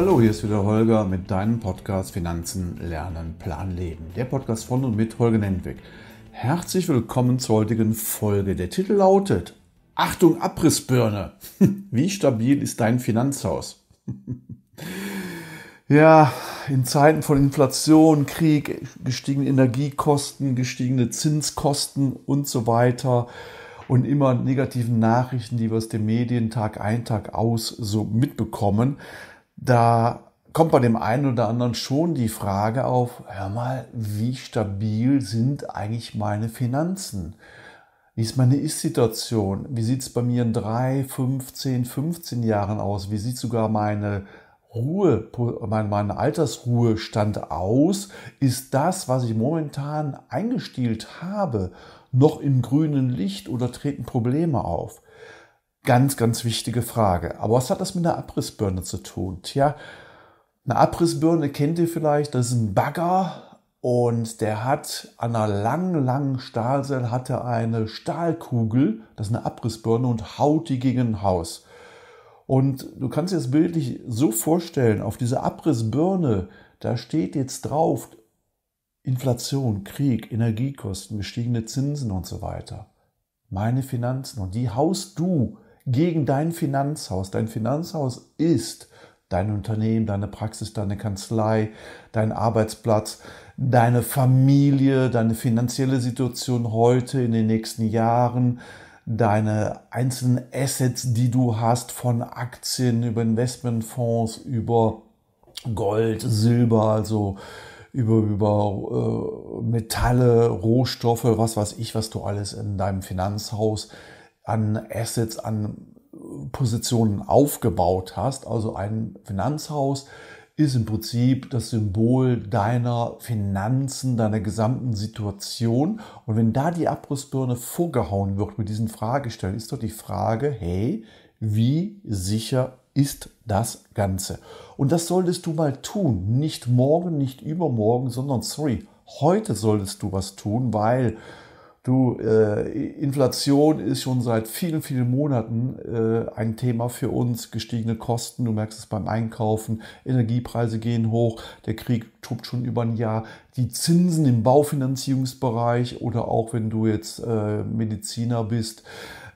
Hallo, hier ist wieder Holger mit deinem Podcast Finanzen, Lernen, Plan, Leben. Der Podcast von und mit Holger Nendwig. Herzlich willkommen zur heutigen Folge. Der Titel lautet Achtung, Abrissbirne. Wie stabil ist dein Finanzhaus? ja, in Zeiten von Inflation, Krieg, gestiegene Energiekosten, gestiegene Zinskosten und so weiter und immer negativen Nachrichten, die wir aus den Medien Tag ein, Tag aus so mitbekommen, da kommt bei dem einen oder anderen schon die Frage auf, hör mal, wie stabil sind eigentlich meine Finanzen? Wie ist meine Ist-Situation? Wie sieht es bei mir in drei, fünf, zehn, 15 Jahren aus? Wie sieht sogar meine Ruhe, mein, mein Altersruhestand aus? Ist das, was ich momentan eingestielt habe, noch im grünen Licht oder treten Probleme auf? ganz, ganz wichtige Frage. Aber was hat das mit einer Abrissbirne zu tun? Tja, eine Abrissbirne kennt ihr vielleicht, das ist ein Bagger, und der hat an einer langen, langen Stahlseil hatte eine Stahlkugel, das ist eine Abrissbirne und haut die gegen ein Haus. Und du kannst dir das bildlich so vorstellen, auf dieser Abrissbirne, da steht jetzt drauf Inflation, Krieg, Energiekosten, gestiegene Zinsen und so weiter. Meine Finanzen und die haust du gegen dein Finanzhaus. Dein Finanzhaus ist dein Unternehmen, deine Praxis, deine Kanzlei, dein Arbeitsplatz, deine Familie, deine finanzielle Situation heute, in den nächsten Jahren, deine einzelnen Assets, die du hast, von Aktien über Investmentfonds, über Gold, Silber, also über, über äh, Metalle, Rohstoffe, was weiß ich, was du alles in deinem Finanzhaus hast an Assets, an Positionen aufgebaut hast. Also ein Finanzhaus ist im Prinzip das Symbol deiner Finanzen, deiner gesamten Situation. Und wenn da die Abrissbirne vorgehauen wird mit diesen Fragestellen, ist doch die Frage, hey, wie sicher ist das Ganze? Und das solltest du mal tun. Nicht morgen, nicht übermorgen, sondern sorry, heute solltest du was tun, weil Du, äh, Inflation ist schon seit vielen, vielen Monaten äh, ein Thema für uns. Gestiegene Kosten, du merkst es beim Einkaufen, Energiepreise gehen hoch, der Krieg tobt schon über ein Jahr. Die Zinsen im Baufinanzierungsbereich oder auch wenn du jetzt äh, Mediziner bist,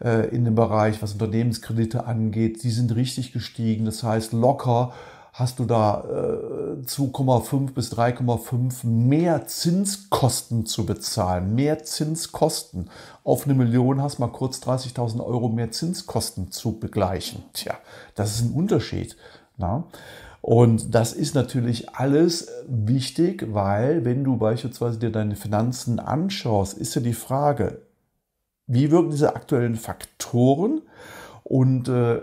äh, in dem Bereich, was Unternehmenskredite angeht, die sind richtig gestiegen. Das heißt, locker hast du da äh, 2,5 bis 3,5 mehr Zinskosten zu bezahlen. Mehr Zinskosten. Auf eine Million hast du mal kurz 30.000 Euro mehr Zinskosten zu begleichen. Tja, das ist ein Unterschied. Na? Und das ist natürlich alles wichtig, weil wenn du beispielsweise dir deine Finanzen anschaust, ist ja die Frage, wie wirken diese aktuellen Faktoren und äh,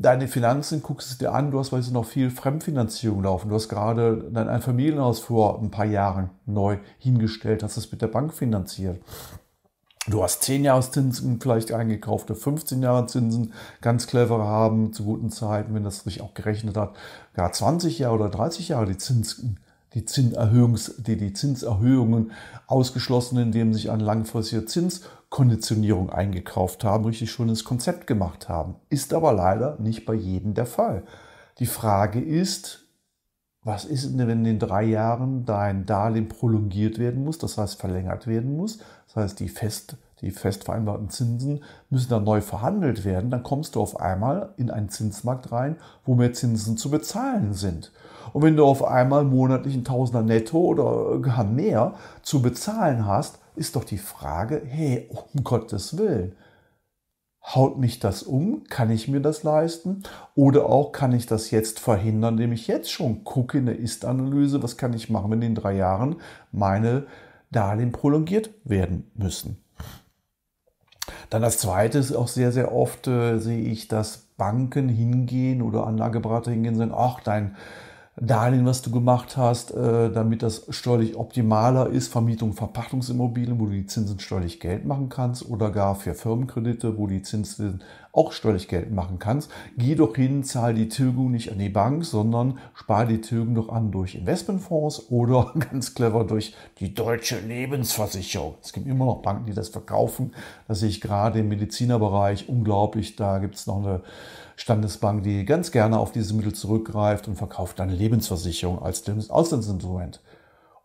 deine Finanzen guckst du dir an, du hast weil du, noch viel Fremdfinanzierung laufen. Du hast gerade dein Familienhaus vor ein paar Jahren neu hingestellt, hast es mit der Bank finanziert. Du hast 10 Jahreszinsen vielleicht eingekauft, 15 Jahre Zinsen, ganz clever haben zu guten Zeiten, wenn das sich auch gerechnet hat, gar 20 Jahre oder 30 Jahre die Zinsen die, Zinserhöhungs, die, die Zinserhöhungen ausgeschlossen, indem sie sich an langfristige Zinskonditionierung eingekauft haben, richtig schönes Konzept gemacht haben. Ist aber leider nicht bei jedem der Fall. Die Frage ist, was ist denn, wenn in den drei Jahren dein Darlehen prolongiert werden muss, das heißt verlängert werden muss, das heißt die fest die fest vereinbarten Zinsen müssen dann neu verhandelt werden. Dann kommst du auf einmal in einen Zinsmarkt rein, wo mehr Zinsen zu bezahlen sind. Und wenn du auf einmal monatlich ein Tausender netto oder gar mehr zu bezahlen hast, ist doch die Frage, hey, um Gottes Willen, haut mich das um? Kann ich mir das leisten? Oder auch kann ich das jetzt verhindern, indem ich jetzt schon gucke in der Ist-Analyse, was kann ich machen, wenn in drei Jahren meine Darlehen prolongiert werden müssen? Dann das Zweite ist auch sehr, sehr oft äh, sehe ich, dass Banken hingehen oder Anlageberater hingehen und sagen, ach, dein Darlehen, was du gemacht hast, äh, damit das steuerlich optimaler ist, Vermietung, Verpachtungsimmobilien, wo du die Zinsen steuerlich Geld machen kannst oder gar für Firmenkredite, wo die Zinsen auch steuerlich Geld machen kannst. Geh doch hin, zahl die Tilgung nicht an die Bank, sondern spar die Tilgung doch an durch Investmentfonds oder ganz clever durch die deutsche Lebensversicherung. Es gibt immer noch Banken, die das verkaufen. Das sehe ich gerade im Medizinerbereich unglaublich. Da gibt es noch eine Standesbank, die ganz gerne auf diese Mittel zurückgreift und verkauft dann Lebensversicherung als Auslandsinstrument.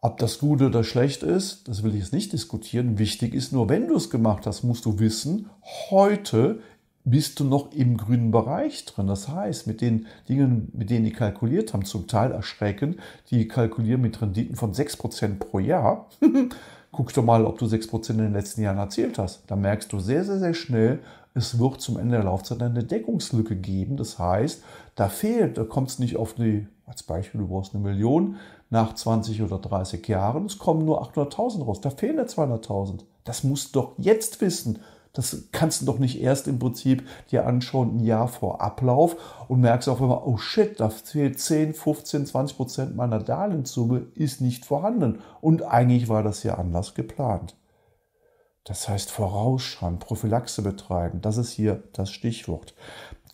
Ob das gut oder schlecht ist, das will ich jetzt nicht diskutieren. Wichtig ist nur, wenn du es gemacht hast, musst du wissen, heute bist du noch im grünen Bereich drin. Das heißt, mit den Dingen, mit denen die kalkuliert haben, zum Teil erschrecken, die kalkulieren mit Renditen von 6% pro Jahr. Guck doch mal, ob du 6% in den letzten Jahren erzielt hast. Da merkst du sehr, sehr, sehr schnell, es wird zum Ende der Laufzeit eine Deckungslücke geben. Das heißt, da fehlt, da kommt es nicht auf die, als Beispiel, du brauchst eine Million nach 20 oder 30 Jahren, es kommen nur 800.000 raus. Da fehlen ja 200.000. Das musst du doch jetzt wissen. Das kannst du doch nicht erst im Prinzip dir anschauen, ein Jahr vor Ablauf und merkst auf einmal, oh shit, da fehlt 10, 15, 20 Prozent meiner Darlehenssumme, ist nicht vorhanden. Und eigentlich war das ja anders geplant. Das heißt, vorausschauen, Prophylaxe betreiben, das ist hier das Stichwort.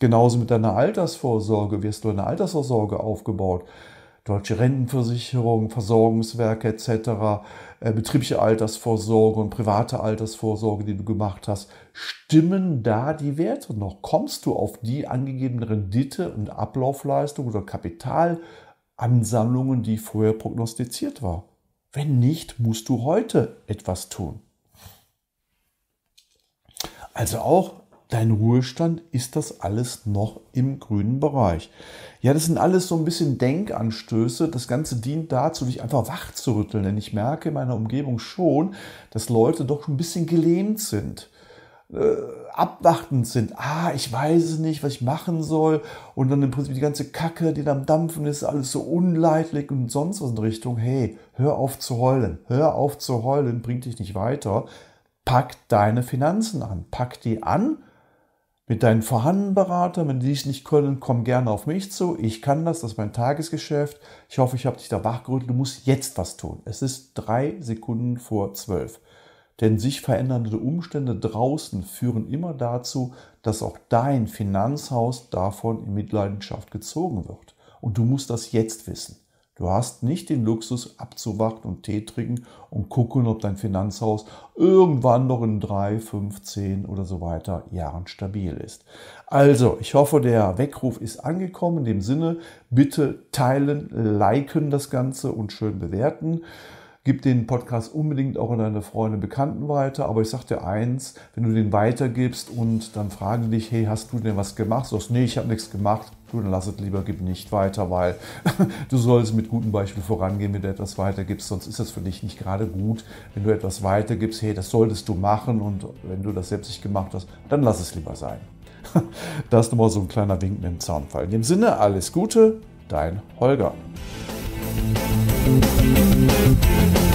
Genauso mit deiner Altersvorsorge wirst du eine Altersvorsorge aufgebaut. Deutsche Rentenversicherung, Versorgungswerke etc. Äh, betriebliche Altersvorsorge und private Altersvorsorge, die du gemacht hast, stimmen da die Werte noch? Kommst du auf die angegebene Rendite und Ablaufleistung oder Kapitalansammlungen, die vorher prognostiziert war? Wenn nicht, musst du heute etwas tun. Also auch dein Ruhestand, ist das alles noch im grünen Bereich? Ja, das sind alles so ein bisschen Denkanstöße. Das Ganze dient dazu, dich einfach wach zu rütteln, denn ich merke in meiner Umgebung schon, dass Leute doch ein bisschen gelähmt sind. Äh, abwartend sind, ah, ich weiß es nicht, was ich machen soll, und dann im Prinzip die ganze Kacke, die da am Dampfen ist, alles so unleidlich und sonst was in Richtung, hey, hör auf zu heulen, hör auf zu heulen, bringt dich nicht weiter, pack deine Finanzen an, pack die an mit deinen vorhandenen Beratern. Wenn die es nicht können, komm gerne auf mich zu. Ich kann das, das ist mein Tagesgeschäft. Ich hoffe, ich habe dich da wachgerüttelt. Du musst jetzt was tun. Es ist drei Sekunden vor zwölf. Denn sich verändernde Umstände draußen führen immer dazu, dass auch dein Finanzhaus davon in Mitleidenschaft gezogen wird. Und du musst das jetzt wissen. Du hast nicht den Luxus abzuwarten und Tee trinken und gucken, ob dein Finanzhaus irgendwann noch in drei, fünf, zehn oder so weiter Jahren stabil ist. Also, ich hoffe, der Weckruf ist angekommen. In dem Sinne, bitte teilen, liken das Ganze und schön bewerten. Gib den Podcast unbedingt auch an deine Freunde, und Bekannten weiter. Aber ich sage dir eins, wenn du den weitergibst und dann fragen dich, hey, hast du denn was gemacht? Sagst, nee, ich habe nichts gemacht. Du, dann lass es lieber, gib nicht weiter, weil du sollst mit gutem Beispiel vorangehen, wenn du etwas weitergibst. Sonst ist das für dich nicht gerade gut, wenn du etwas weitergibst, hey, das solltest du machen. Und wenn du das selbst nicht gemacht hast, dann lass es lieber sein. Das ist nochmal so ein kleiner Wink mit dem Zaunfall. In dem Sinne, alles Gute, dein Holger. Thank you.